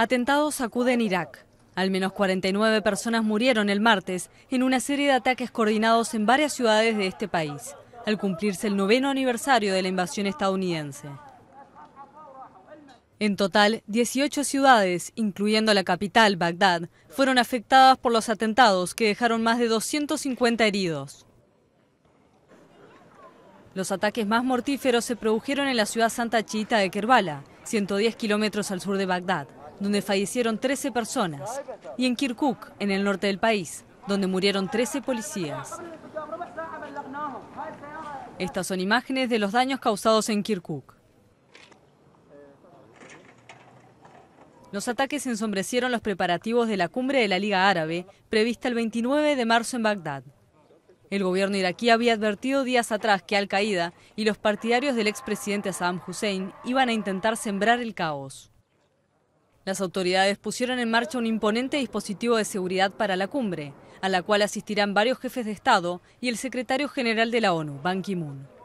Atentados sacuden Irak. Al menos 49 personas murieron el martes en una serie de ataques coordinados en varias ciudades de este país, al cumplirse el noveno aniversario de la invasión estadounidense. En total, 18 ciudades, incluyendo la capital, Bagdad, fueron afectadas por los atentados que dejaron más de 250 heridos. Los ataques más mortíferos se produjeron en la ciudad santa chiita de Kerbala, 110 kilómetros al sur de Bagdad, donde fallecieron 13 personas, y en Kirkuk, en el norte del país, donde murieron 13 policías. Estas son imágenes de los daños causados en Kirkuk. Los ataques ensombrecieron los preparativos de la cumbre de la Liga Árabe, prevista el 29 de marzo en Bagdad. El gobierno iraquí había advertido días atrás que Al-Qaeda y los partidarios del expresidente Saddam Hussein iban a intentar sembrar el caos. Las autoridades pusieron en marcha un imponente dispositivo de seguridad para la cumbre, a la cual asistirán varios jefes de Estado y el secretario general de la ONU, Ban Ki-moon.